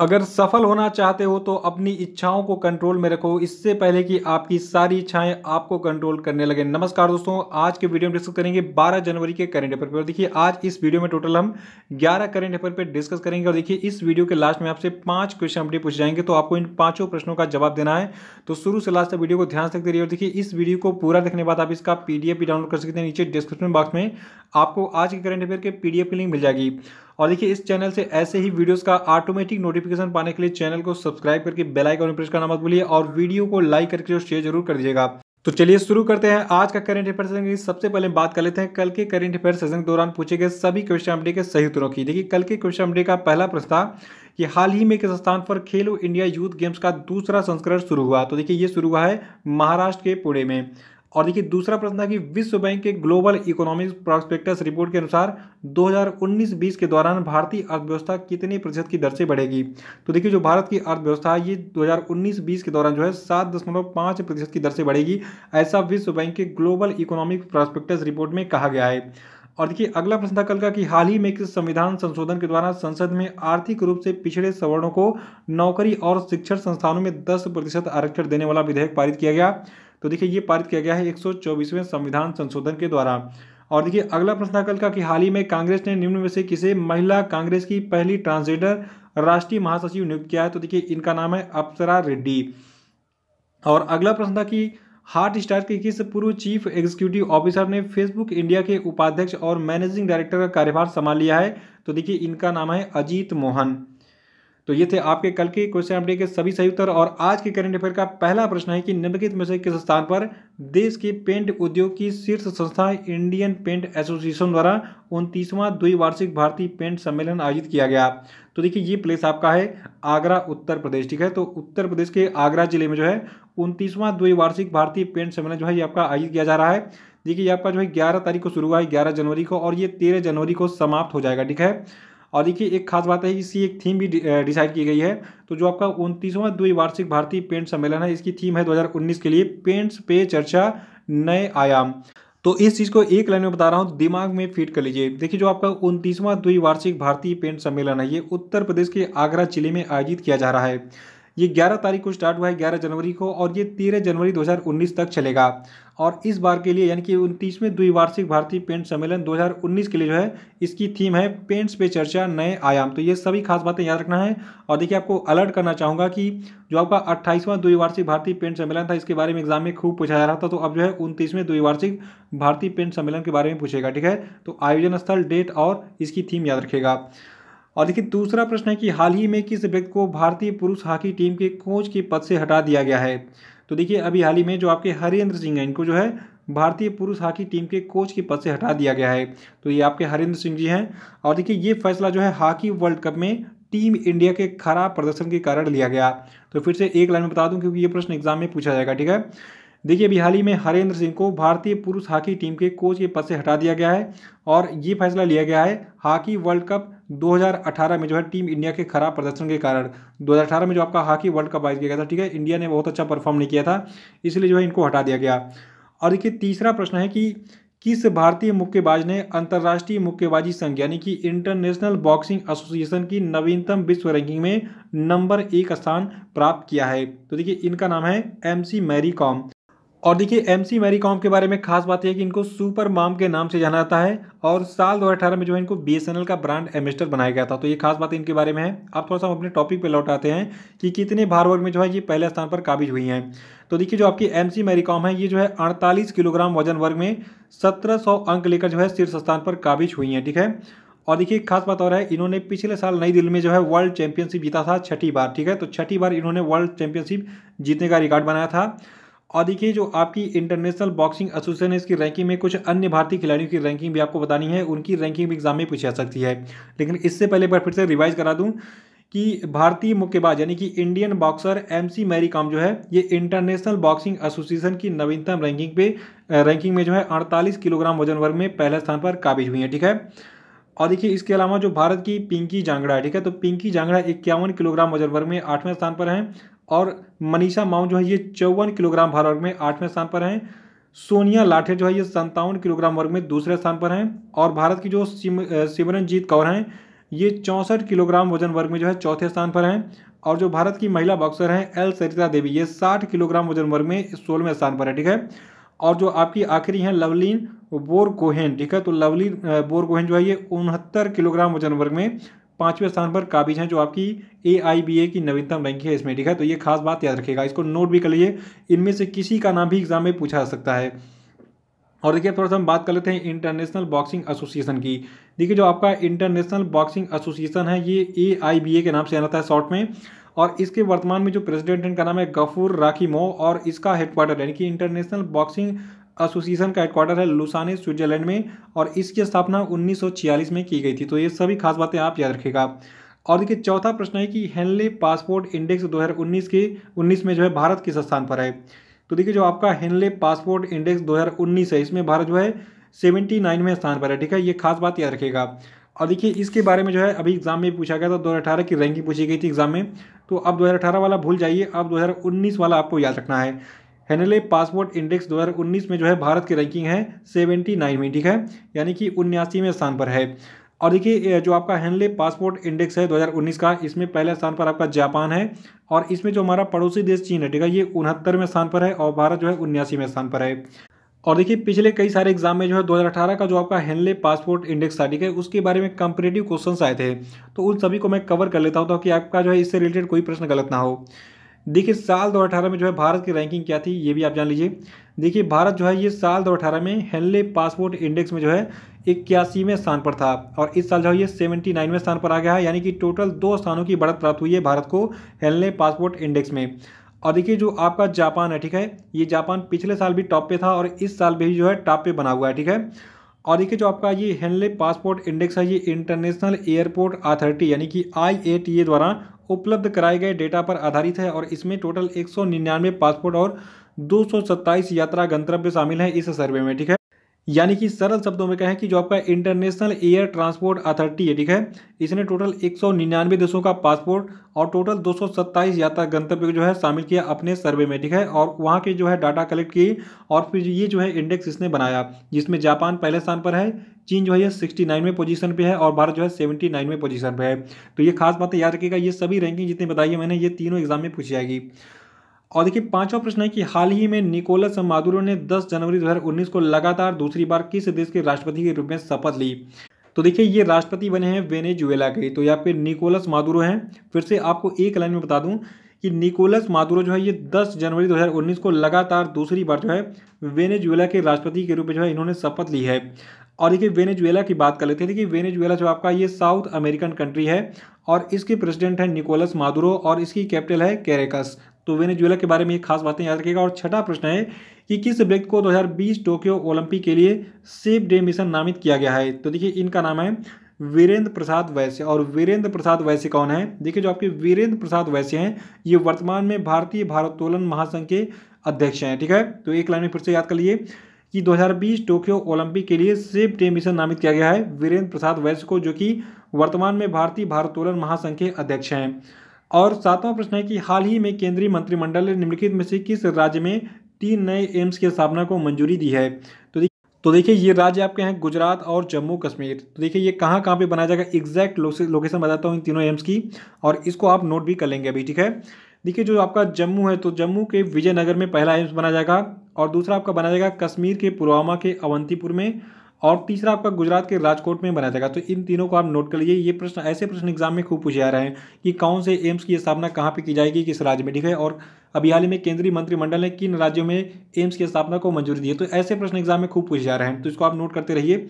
अगर सफल होना चाहते हो तो अपनी इच्छाओं को कंट्रोल में रखो इससे पहले कि आपकी सारी इच्छाएं आपको कंट्रोल करने लगे नमस्कार दोस्तों आज के वीडियो में डिस्कस करेंगे 12 जनवरी के करंट अफेयर पर देखिए आज इस वीडियो में टोटल हम 11 करंट अफेयर पर डिस्कस करेंगे और देखिए इस वीडियो के लास्ट में आपसे पांच क्वेश्चन अपडेट पूछे जाएंगे तो आपको इन पांचों प्रश्नों का जवाब देना है तो शुरू से लास्ट तक वीडियो को ध्यान से रहिए और देखिए इस वीडियो को पूरा देखने के बाद आप इसका पीडीएफ भी डाउनलोड कर सकते हैं नीचे डिस्क्रिप्शन बॉक्स में आपको आज के करंट अफेयर के पीडीएफ की लिंक मिल जाएगी और देखिए इस चैनल से ऐसे ही वीडियोस का ऑटोमेटिक नोटिफिकेशन पाने के लिए चैनल को सब्सक्राइब करके बेल आइकन प्रेस करना मत भूलिए और वीडियो को लाइक करके और शेयर जरूर कर दीजिएगा तो चलिए शुरू करते हैं आज का करंट अफेयर सेशन की सबसे पहले बात कर लेते हैं कल के करंट अफेयर सेशन के दौरान पूछे गए सभी क्वेश्चन अपडे के सही उत्तरों की देखिए कल के क्वेश्चन अपडे का पहला प्रश्न था कि हाल ही में किस स्थान पर खेलो इंडिया यूथ गेम्स का दूसरा संस्करण शुरू हुआ तो देखिए ये शुरू हुआ है महाराष्ट्र के पुणे में और देखिए दूसरा प्रश्न था कि विश्व बैंक के ग्लोबल इकोनॉमिक प्रोस्पेक्टस रिपोर्ट के अनुसार 2019-20 के दौरान भारतीय अर्थव्यवस्था कितने प्रतिशत की दर से बढ़ेगी तो देखिए जो भारत की अर्थव्यवस्था है ये 2019-20 के दौरान जो है सात दशमलव पाँच प्रतिशत की दर से बढ़ेगी ऐसा विश्व बैंक के ग्लोबल इकोनॉमिक प्रॉस्पेक्टस रिपोर्ट में कहा गया है और देखिए अगला प्रश्न था कल का कि हाल ही में किस संविधान संशोधन के द्वारा संसद में आर्थिक रूप से पिछड़े सवर्णों को नौकरी और शिक्षण संस्थानों में 10 प्रतिशत आरक्षण देने वाला विधेयक पारित किया गया तो देखिए ये पारित किया गया है एक संविधान संशोधन के द्वारा और देखिए अगला प्रश्न कल का कि हाल ही में कांग्रेस ने निम्न में से किसे महिला कांग्रेस की पहली ट्रांसजेंडर राष्ट्रीय महासचिव नियुक्त किया है तो देखिए इनका नाम है अप्सरा रेड्डी और अगला प्रश्न था कि हार्ट स्टार के किस पूर्व चीफ एग्जीक्यूटिव ऑफिसर ने फेसबुक इंडिया के उपाध्यक्ष और मैनेजिंग डायरेक्टर का कार्यभार संभाल लिया है तो देखिए इनका नाम है अजीत मोहन तो ये थे आपके कल के क्वेश्चन अपडेट के सभी सही उत्तर और आज के करंट अफेयर का पहला प्रश्न है कि निम्नलिखित में से किस स्थान पर देश के पेंट उद्योग की शीर्ष संस्था इंडियन पेंट एसोसिएशन द्वारा उनतीसवां द्विवार्षिक भारतीय पेंट सम्मेलन आयोजित किया गया तो देखिए ये प्लेस आपका है आगरा उत्तर प्रदेश ठीक है तो उत्तर प्रदेश के आगरा जिले में जो है उनतीसवां द्विवार्षिक भारतीय पेंट सम्मेलन जो है ये आपका आयोजित किया जा रहा है देखिए ये आपका जो है ग्यारह तारीख को शुरू हुआ है ग्यारह जनवरी को और ये तेरह जनवरी को समाप्त हो जाएगा ठीक है और देखिए एक खास बात है कि इसकी एक थीम भी डिसाइड की गई है तो जो आपका उनतीसवां द्विवार्षिक भारतीय पेंट सम्मेलन है इसकी थीम है 2019 के लिए पेंट्स पे चर्चा नए आयाम तो इस चीज़ को एक लाइन में बता रहा हूँ दिमाग में फिट कर लीजिए देखिए जो आपका उनतीसवां द्विवार्षिक भारतीय पेंट सम्मेलन है ये उत्तर प्रदेश के आगरा जिले में आयोजित किया जा रहा है ये 11 तारीख को स्टार्ट हुआ है 11 जनवरी को और ये 13 जनवरी 2019 तक चलेगा और इस बार के लिए यानी कि उनतीसवें द्विवार्षिक भारतीय पेंट सम्मेलन 2019 के लिए जो है इसकी थीम है पेंट्स पे चर्चा नए आयाम तो ये सभी खास बातें याद रखना है और देखिए आपको अलर्ट करना चाहूँगा कि जो आपका अट्ठाईसवां द्विवार्षिक भारतीय पेंट सम्मेलन था इसके बारे में एग्जाम में खूब पूछा जा रहा था तो अब जो है उनतीसवें द्विवार्षिक भारतीय पेंट सम्मेलन के बारे में पूछेगा ठीक है तो आयोजन स्थल डेट और इसकी थीम याद रखेगा और देखिए दूसरा प्रश्न है कि हाल ही में किस व्यक्ति को भारतीय पुरुष हॉकी टीम के कोच के पद से हटा दिया गया है तो देखिए अभी हाल ही में जो आपके हरेंद्र सिंह हैं इनको जो है भारतीय पुरुष हॉकी टीम के कोच के पद से हटा दिया गया है तो ये आपके हरेंद्र सिंह जी हैं और देखिए ये फैसला जो है हॉकी वर्ल्ड कप में टीम इंडिया के खराब प्रदर्शन के कारण लिया गया तो फिर से एक लाइन में बता दूं क्योंकि ये प्रश्न एग्जाम में पूछा जाएगा ठीक है देखिए अभी हाल ही में हरेंद्र सिंह को भारतीय पुरुष हॉकी टीम के कोच के पद से हटा दिया गया है और ये फैसला लिया गया है हॉकी वर्ल्ड कप 2018 में जो है टीम इंडिया के खराब प्रदर्शन के कारण 2018 में जो आपका हॉकी वर्ल्ड कप आयोजित किया गया था ठीक है इंडिया ने बहुत अच्छा परफॉर्म नहीं किया था इसलिए जो है इनको हटा दिया गया और देखिए तीसरा प्रश्न है कि किस भारतीय मुक्केबाज ने अंतर्राष्ट्रीय मुक्केबाजी संघ यानी कि इंटरनेशनल बॉक्सिंग एसोसिएशन की नवीनतम विश्व रैंकिंग में नंबर एक स्थान प्राप्त किया है तो देखिए इनका नाम है एम सी मैरी कॉम और देखिए एम सी मैरी कॉम के बारे में खास बात यह है कि इनको सुपर माम के नाम से जाना जाता है और साल 2018 में जो है इनको बी का ब्रांड एम्बेसडर बनाया गया था तो ये खास बात इनके बारे में है अब थोड़ा सा हम अपने टॉपिक पे लौट आते हैं कि कितने भार वर्ग में जो है ये पहले स्थान पर काबिज हुई हैं तो देखिए जो आपकी एम सी मैरी कॉम है ये जो है अड़तालीस किलोग्राम वजन वर्ग में सत्रह अंक लेकर जो है शीर्ष स्थान पर काबिज हुई हैं ठीक है और देखिए खास बात और है इन्होंने पिछले साल नई दिल्ली में जो है वर्ल्ड चैंपियनशिप जीता था छठी बार ठीक है तो छठी बार इन्होंने वर्ल्ड चैंपियनशिप जीतने का रिकॉर्ड बनाया था और देखिए जो आपकी इंटरनेशनल बॉक्सिंग एसोसिएशन है इसकी रैंकिंग में कुछ अन्य भारतीय खिलाड़ियों की रैंकिंग भी आपको बतानी है उनकी रैंकिंग भी एग्जाम में पूछी जा सकती है लेकिन इससे पहले बार फिर से रिवाइज करा दूँ कि भारतीय मुक्केबाज यानी कि Indian boxer M C Mary Kom जो है ये इंटरनेशनल बॉक्सिंग एसोसिएशन की नवीनतम रैंकिंग पे रैंकिंग में जो है अड़तालीस किलोग्राम वजन वर्ग में पहले स्थान पर काबिज हुई है ठीक है और देखिए इसके अलावा जो भारत की पिंकी जांगड़ा है ठीक है तो पिंकी जांगड़ा इक्यावन किलोग्राम वजन वर्ग में आठवें स्थान पर हैं और मनीषा माऊ जो है ये चौवन किलोग्राम भार वर्ग में आठवें स्थान पर हैं सोनिया लाठे जो है ये संतावन किलोग्राम वर्ग में दूसरे स्थान पर हैं और भारत की जो सिमरनजीत कौर हैं ये चौंसठ किलोग्राम वजन वर्ग में जो है चौथे स्थान पर हैं और जो भारत की महिला बॉक्सर हैं एल सरिता देवी ये साठ किलोग्राम वजन वर्ग में सोलहवें स्थान पर है ठीक है और जो आपकी आखिरी हैं लवलीन बोर कोहेन ठीक है तो लवलीन बोर कोहेन जो है ये उनहत्तर किलोग्राम वजन वर्ग में पांचवें स्थान पर काबिज हैं जो आपकी ए आई बी ए की नवीनतम रैंक है इसमें ठीक है तो ये खास बात याद रखेगा इसको नोट भी कर लीजिए इनमें से किसी का नाम भी एग्जाम में पूछा जा सकता है और देखिए थोड़ा सा हम बात कर लेते हैं इंटरनेशनल बॉक्सिंग एसोसिएशन की देखिए जो आपका इंटरनेशनल बॉक्सिंग एसोसिएशन है ये ए आई बी ए के नाम से जाना था शॉर्ट में और इसके वर्तमान में जो प्रेसिडेंट है इनका नाम है गफूर राखी मो और इसका हेडक्वार्टर यानी कि इंटरनेशनल बॉक्सिंग एसोसिएशन का हेडक्वार्टर है लुसाने स्विट्जरलैंड में और इसकी स्थापना 1946 में की गई थी तो ये सभी खास बातें आप याद रखेगा और देखिए चौथा प्रश्न है कि हेनले पासपोर्ट इंडेक्स 2019 के 19 में जो है भारत किस स्थान पर है तो देखिए जो आपका हेनले पासपोर्ट इंडेक्स दो है इसमें भारत जो है नाइन में स्थान पर है ठीक है ये खास बात याद रखेगा और देखिए इसके बारे में जो है अभी एग्जाम में पूछा गया था अठारह की रैंकिंग पूछी गई थी एग्जाम में तो अब 2018 वाला भूल जाइए अब 2019 वाला आपको याद रखना है हेनले पासपोर्ट इंडेक्स 2019 में जो है भारत की रैंकिंग है 79 में ठीक है यानी कि उन्यासीवें स्थान पर है और देखिए जो आपका हेनले पासपोर्ट इंडेक्स है 2019 का इसमें पहले स्थान पर आपका जापान है और इसमें जो हमारा पड़ोसी देश चीन है ठीक है ये उनहत्तरवें स्थान पर है और भारत जो है उन्यासीवें स्थान पर है और देखिए पिछले कई सारे एग्जाम में जो है 2018 का जो आपका हेनले पासपोर्ट इंडेक्स था ठीक है उसके बारे में कंपेटिव क्वेश्चन आए थे तो उन सभी को मैं कवर कर लेता हूँ ताकि आपका जो है इससे रिलेटेड कोई प्रश्न गलत ना हो देखिए साल 2018 में जो है भारत की रैंकिंग क्या थी ये भी आप जान लीजिए देखिए भारत जो है ये साल 2018 में हेनले पासपोर्ट इंडेक्स में जो है इक्यासीवें स्थान पर था और इस साल जो है ये सेवेंटी में स्थान पर आ गया है यानी कि टोटल दो स्थानों की बढ़त प्राप्त हुई है भारत को हेनले पासपोर्ट इंडेक्स में और देखिए जो आपका जापान है ठीक है ये जापान पिछले साल भी टॉप पे था और इस साल भी जो है टॉप पे बना हुआ है ठीक है और देखिए जो आपका ये हेनले पासपोर्ट इंडेक्स है ये इंटरनेशनल एयरपोर्ट अथॉरिटी यानी कि आई द्वारा उपलब्ध कराए गए डेटा पर आधारित है और इसमें टोटल एक पासपोर्ट और दो यात्रा गंतव्य शामिल है इस सर्वे में ठीक है यानी कि सरल शब्दों में कहें कि जो आपका इंटरनेशनल एयर ट्रांसपोर्ट अथॉरिटी है ठीक है इसने टोटल एक देशों का पासपोर्ट और टोटल 227 यात्रा गंतव्य जो है शामिल किया अपने सर्वे में ठीक है और वहाँ के जो है डाटा कलेक्ट किए और फिर ये जो है इंडेक्स इसने बनाया जिसमें जापान पहले स्थान पर है चीन जो है ये नाइन में पोजीशन पे है और भारत जो है नाइन में पोजीशन पे है तो ये खास बातें याद रखिएगा ये सभी रैंकिंग जितनी बताई है मैंने ये तीनों एग्जाम में पूछी जाएगी और देखिए पांचवा प्रश्न है कि हाल ही में निकोलस मादुरो ने 10 जनवरी 2019 को लगातार दूसरी बार किस देश के राष्ट्रपति के रूप में शपथ ली तो देखिए ये राष्ट्रपति बने हैं वेनेजुएला के तो यहाँ पे निकोलस मादुरो हैं फिर से आपको एक लाइन में बता दूं कि निकोलस मादुरो जो है ये 10 जनवरी 2019 को लगातार दूसरी बार जो है वेनेजुएला के राष्ट्रपति के रूप में जो है इन्होंने शपथ ली है और देखिए वेनेजुएला की बात कर लेते हैं देखिए वेनेजुएला जो आपका ये साउथ अमेरिकन कंट्री है और इसके प्रेसिडेंट है निकोलस मादुरो और इसकी कैपिटल है कैरेकस तो वेनेजुएला के बारे में ये खास बातें याद रखेगा और छठा प्रश्न है कि किस व्यक्ति को 2020 टोक्यो ओलंपिक के लिए सेफ डे मिशन नामित किया गया है तो देखिए इनका नाम है वीरेंद्र प्रसाद वैश्य और वीरेंद्र प्रसाद वैश्य कौन है देखिए जो आपके वीरेंद्र प्रसाद वैश्य हैं ये वर्तमान में भारतीय भारोत्तोलन महासंघ के अध्यक्ष हैं ठीक है तो एक लाइन में फिर से याद कर लिए कि 2020 टोक्यो ओलंपिक के लिए सेफ डे मिशन नामित किया गया है वीरेंद्र प्रसाद वैश्य को जो कि वर्तमान में भारतीय भारोत्तोलन महासंघ के अध्यक्ष हैं और सातवां प्रश्न है कि हाल ही में केंद्रीय मंत्रिमंडल ने निम्नलिखित में से किस राज्य में तीन नए एम्स की स्थापना को मंजूरी दी है तो देखिए तो देखिए ये राज्य आपके हैं गुजरात और जम्मू कश्मीर तो देखिए ये कहाँ कहाँ पे बनाया जाएगा एग्जैक्ट लोकेशन बताता हूँ इन तीनों एम्स की और इसको आप नोट भी कर लेंगे अभी ठीक है देखिए जो आपका जम्मू है तो जम्मू के विजयनगर में पहला एम्स बनाया जाएगा और दूसरा आपका बनाया जाएगा कश्मीर के पुलवामा के अवंतीपुर में और तीसरा आपका गुजरात के राजकोट में बनाया जाएगा तो इन तीनों को आप नोट कर लीजिए ये प्रश्न ऐसे प्रश्न एग्जाम में खूब पूछे जा रहे हैं कि कौन से एम्स की स्थापना कहाँ पर की जाएगी किस राज्य में ठीक है और अभी हाल ही में केंद्रीय मंत्रिमंडल ने किन राज्यों में एम्स की स्थापना को मंजूरी दी है तो ऐसे प्रश्न एग्जाम में खूब पूछे जा रहे हैं तो इसको आप नोट करते रहिए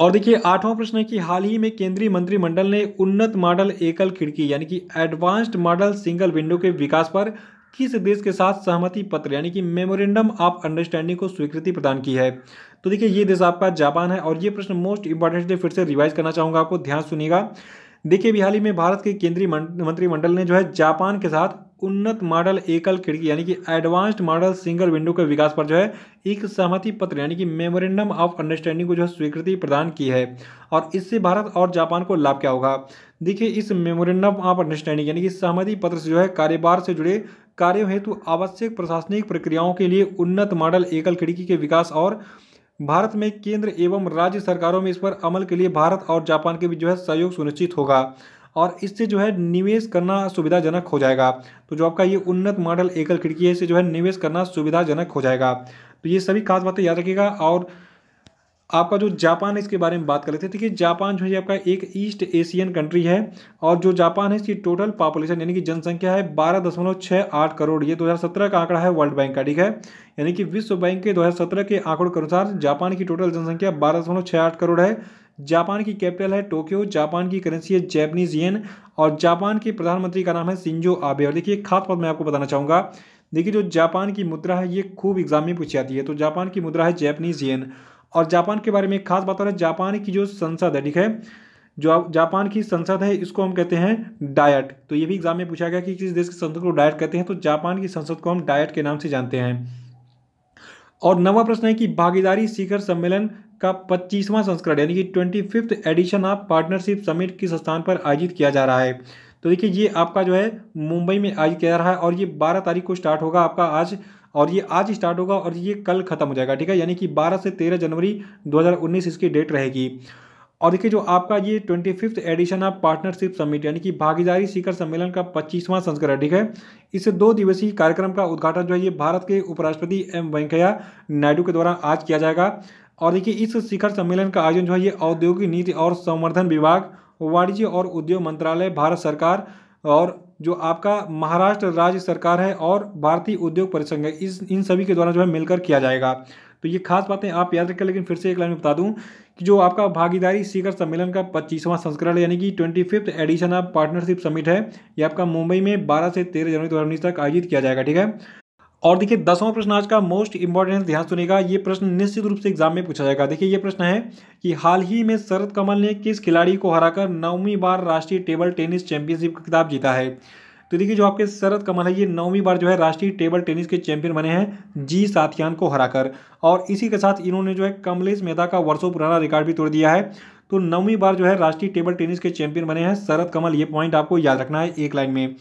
और देखिए आठवां प्रश्न है कि हाल ही में केंद्रीय मंत्रिमंडल ने उन्नत मॉडल एकल खिड़की यानी कि एडवांस्ड मॉडल सिंगल विंडो के विकास पर किस देश के साथ सहमति पत्र यानी कि मेमोरेंडम ऑफ अंडरस्टैंडिंग को स्वीकृति प्रदान की है तो देखिए ये देश आपका जापान है और ये प्रश्न मोस्ट है फिर से रिवाइज करना चाहूँगा आपको ध्यान सुनिएगा देखिए हाल में भारत के केंद्रीय मंत्रिमंडल ने जो है जापान के साथ उन्नत मॉडल एकल खिड़की यानी कि एडवांस्ड मॉडल सिंगल विंडो के विकास पर जो है एक सहमति पत्र यानी कि मेमोरेंडम ऑफ अंडरस्टैंडिंग को जो है स्वीकृति प्रदान की है और इससे भारत और जापान को लाभ क्या होगा देखिए इस मेमोरेंडम ऑफ अंडरस्टैंडिंग यानी कि सहमति पत्र से जो है कारोबार से जुड़े कार्यों हेतु आवश्यक प्रशासनिक प्रक्रियाओं के लिए उन्नत मॉडल एकल खिड़की के विकास और भारत में केंद्र एवं राज्य सरकारों में इस पर अमल के लिए भारत और जापान के बीच जो है सहयोग सुनिश्चित होगा और इससे जो है निवेश करना सुविधाजनक हो जाएगा तो जो आपका ये उन्नत मॉडल एकल खिड़की है इससे जो है निवेश करना सुविधाजनक हो जाएगा तो ये सभी खास बातें याद रखिएगा और आपका जो जापान है इसके बारे में बात कर लेते हैं देखिए जापान जो है आपका एक ईस्ट एशियन कंट्री है और जो जापान है इसकी टोटल पॉपुलेशन यानी कि जनसंख्या है बारह दशमलव छः आठ करोड़ ये 2017 का आंकड़ा है वर्ल्ड बैंक का ठीक है यानी कि विश्व बैंक के 2017 के आंकड़ों के अनुसार जापान की टोटल जनसंख्या बारह दशमलव छः आठ करोड़ है जापान की कैपिटल है टोक्यो जापान की करेंसी है जैपनीज येन और जापान के प्रधानमंत्री का नाम है सिंजो आबे और देखिए खास बात मैं आपको बताना चाहूँगा देखिए जो जापान की मुद्रा है ये खूब एग्जाम में पूछी जाती है तो जापान की मुद्रा है जैपनीज येन और जापान के बारे में एक खास बात और है जापान की जो संसद है ठीक है जो जापान की संसद है इसको हम कहते हैं डायट तो ये भी एग्जाम में पूछा गया कि किस देश की संसद को डायट कहते हैं तो जापान की संसद को हम डायट के नाम से जानते हैं और नवा प्रश्न है कि भागीदारी शिखर सम्मेलन का पच्चीसवां संस्करण यानी कि twenty fifth edition of partnership summit किस स्थान पर आयोजित किया जा रहा है तो देखिए ये आपका जो है मुंबई में आयोजित किया जा रहा है और ये बारह तारीख को स्टार्ट होगा आपका आज और ये आज स्टार्ट होगा और ये कल ख़त्म हो जाएगा ठीक है यानी कि बारह से तेरह जनवरी 2019 इसकी डेट रहेगी और देखिए जो आपका ये twenty fifth edition of partnership summit यानी कि भागीदारी शिखर सम्मेलन का पच्चीसवां संस्करण ठीक है इस दो दिवसीय कार्यक्रम का उद्घाटन जो है ये भारत के उपराष्ट्रपति एम वेंकैया नायडू के द्वारा आज किया जाएगा और देखिए इस शिखर सम्मेलन का आयोजन जो है ये औद्योगिक नीति और संवर्धन विभाग वाणिज्य और उद्योग मंत्रालय भारत सरकार और जो आपका महाराष्ट्र राज्य सरकार है और भारतीय उद्योग परिसंघ है इस इन सभी के द्वारा जो है मिलकर किया जाएगा तो ये खास बातें आप याद रखें लेकिन फिर से एक लाइन में बता दूं कि जो आपका भागीदारी शिखर सम्मेलन का पच्चीसवां संस्करण यानी कि twenty fifth edition of partnership summit है ये आपका मुंबई में 12 से 13 जनवरी दो तक आयोजित किया जाएगा ठीक है और देखिए दसवां प्रश्न आज का मोस्ट इंपॉर्टेंट ध्यान सुनेगा ये प्रश्न निश्चित रूप से एग्जाम में पूछा जाएगा देखिए ये प्रश्न है कि हाल ही में शरद कमल ने किस खिलाड़ी को हराकर नौवीं बार राष्ट्रीय टेबल टेनिस चैंपियनशिप का खिताब जीता है तो देखिए जो आपके शरद कमल है ये नौवीं बार जो है राष्ट्रीय टेबल टेनिस के चैंपियन बने हैं जी साथियान को हराकर और इसी के साथ इन्होंने जो है कमलेश मेहता का वर्षों पुराना रिकॉर्ड भी तोड़ दिया है तो नौवीं बार जो है राष्ट्रीय टेबल टेनिस के चैंपियन बने हैं शरद कमल ये पॉइंट आपको याद रखना है एक लाइन में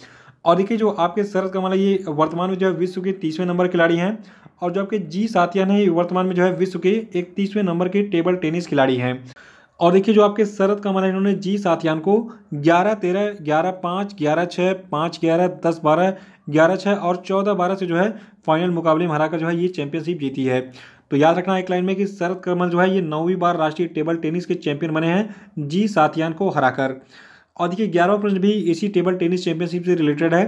और देखिए जो आपके शरद कमल मतलब है ये वर्तमान में जो है विश्व के तीसवें नंबर खिलाड़ी हैं और जो आपके जी सातियान है ये वर्तमान में जो है विश्व के एक तीसवें नंबर के टेबल टेनिस खिलाड़ी हैं और देखिए जो आपके शरद कमल मतलब है इन्होंने जी साथियान को ग्यारह तेरह ग्यारह पाँच ग्यारह छः पाँच ग्यारह दस बारह ग्यारह छः और चौदह बारह से जो है फाइनल मुकाबले में हराकर जो है ये चैंपियनशिप जीती है तो याद रखना एक लाइन में कि शरद कमल मतलब जो है ये नौवीं बार राष्ट्रीय टेबल टेनिस के चैंपियन बने हैं जी साथियान को हराकर और देखिए ग्यारहवा प्रश्न भी इसी टेबल टेनिस चैंपियनशिप से रिलेटेड है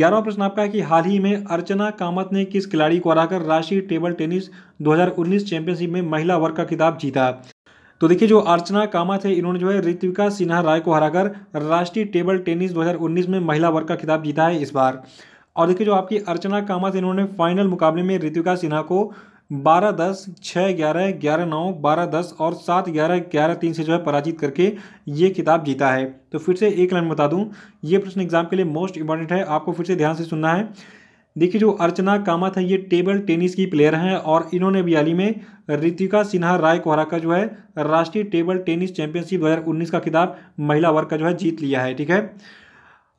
ग्यारहवा प्रश्न आपका है कि हाल ही में अर्चना कामत ने किस खिलाड़ी को हराकर राष्ट्रीय टेबल टेनिस 2019 चैंपियनशिप में महिला वर्ग का खिताब जीता तो देखिए जो अर्चना कामत है इन्होंने जो है ऋतविका सिन्हा राय को हराकर राष्ट्रीय टेबल टेनिस 2019 में महिला वर्ग का खिताब जीता है इस बार और देखिए जो आपकी अर्चना कामत इन्होंने फाइनल मुकाबले में ऋतविका सिन्हा को बारह दस छः ग्यारह ग्यारह नौ बारह दस और सात ग्यारह ग्यारह तीन से जो है पराजित करके ये किताब जीता है तो फिर से एक लाइन बता दूं ये प्रश्न एग्जाम के लिए मोस्ट इंपॉर्टेंट है आपको फिर से ध्यान से सुनना है देखिए जो अर्चना कामत है ये टेबल टेनिस की प्लेयर हैं और इन्होंने भी हाल ही में रितिका सिन्हा राय कोहरा का जो है राष्ट्रीय टेबल टेनिस चैंपियनशिप दो का खिताब महिला वर्ग का जो है जीत लिया है ठीक है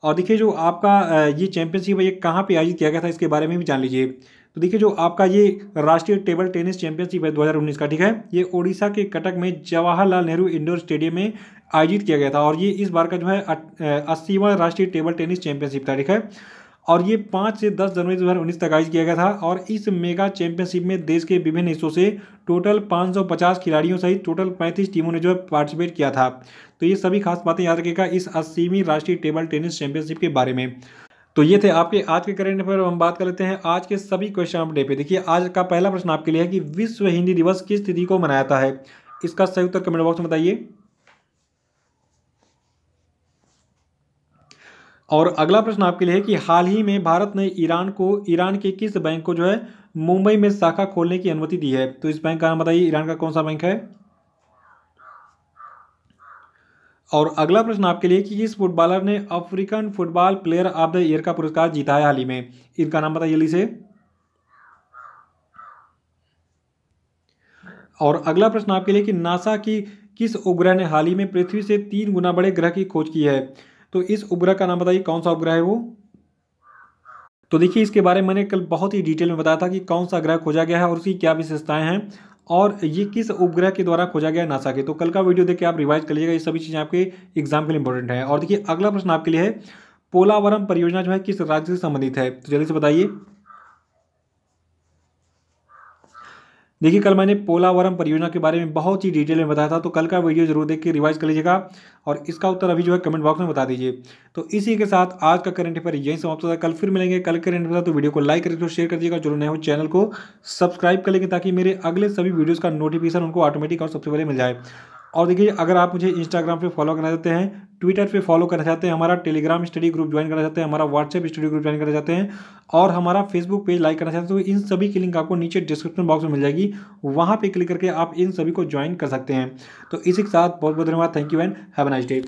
और देखिए जो आपका ये चैंपियनशिप है ये कहाँ पर आयोजित किया गया था इसके बारे में भी जान लीजिए तो देखिए जो आपका ये राष्ट्रीय टेबल टेनिस चैंपियनशिप है 2019 का ठीक है ये ओडिशा के कटक में जवाहरलाल नेहरू इंडोर स्टेडियम में आयोजित किया गया था और ये इस बार का जो है अस्सीवा राष्ट्रीय टेबल टेनिस चैंपियनशिप था ठीक है और ये पाँच से दस जनवरी दो हज़ार उन्नीस तक आयोजित किया गया था और इस मेगा चैंपियनशिप में देश के विभिन्न हिस्सों से टोटल 550 खिलाड़ियों सहित टोटल 35 टीमों ने जो है पार्टिसिपेट किया था तो ये सभी खास बातें याद रखेगा इस अस्सीवीं राष्ट्रीय टेबल टेनिस चैंपियनशिप के बारे में तो ये थे आपके आज के करेंट अफेयर हम बात कर लेते हैं आज के सभी क्वेश्चन अपडे पे देखिए आज का पहला प्रश्न आपके लिए है कि विश्व हिंदी दिवस किस तिथि को मनाया है इसका सही उत्तर कमेंट बॉक्स में बताइए और अगला प्रश्न आपके लिए है कि हाल ही में भारत ने ईरान को ईरान के किस बैंक को जो है मुंबई में शाखा खोलने की अनुमति दी है तो इस बैंक का नाम बताइए ईरान का कौन सा बैंक है और अगला प्रश्न आपके लिए कि इस फुटबॉलर ने African football player of the year का पुरस्कार जीता है हाल ही में इनका नाम बताइए जल्दी से और अगला प्रश्न आपके लिए कि नासा की किस उपग्रह ने हाल ही में पृथ्वी से तीन गुना बड़े ग्रह की खोज की है तो इस उपग्रह का नाम बताइए कौन सा उपग्रह है वो तो देखिए इसके बारे में मैंने कल बहुत ही डिटेल में बताया था कि कौन सा ग्रह खोजा गया है और उसकी क्या विशेषताएं हैं और ये किस उपग्रह के द्वारा खोजा गया नासा के तो कल का वीडियो देख के आप रिवाइज कर लीजिएगा ये सभी चीज़ें आपके एग्जाम के लिए इंपॉर्टेंट है और देखिए अगला प्रश्न आपके लिए है पोलावरम परियोजना जो है किस राज्य से संबंधित है तो जल्दी से बताइए देखिए कल मैंने पोलावरम परियोजना के बारे में बहुत ही डिटेल में बताया था तो कल का वीडियो जरूर देख के रिवाइज कर लीजिएगा और इसका उत्तर अभी जो है कमेंट बॉक्स में बता दीजिए तो इसी के साथ आज का करंट अफेयर यही समाप्त होता है कल फिर मिलेंगे कल करंट अफेयर तो वीडियो को लाइक करके तो शेयर कर दीजिएगा जो नए हो चैनल को सब्सक्राइब कर लेंगे ताकि मेरे अगले सभी वीडियोज़ का नोटिफिकेशन उनको ऑटोमेटिक और सबसे पहले मिल जाए और देखिए अगर आप मुझे इंस्टाग्राम पे फॉलो करना चाहते हैं ट्विटर पे फॉलो करना चाहते हैं हमारा टेलीग्राम स्टडी ग्रुप ज्वाइन करना चाहते हैं हमारा व्हाट्सएप स्टडी ग्रुप ज्वाइन करना चाहते हैं और हमारा फेसबुक पेज लाइक करना चाहते हैं तो इन सभी की लिंक आपको नीचे डिस्क्रिप्शन बॉक्स में मिल जाएगी वहाँ पर क्लिक करके आप इन सभी को ज्वाइन कर सकते हैं तो इसी के साथ बहुत बहुत धन्यवाद thank you and have nice day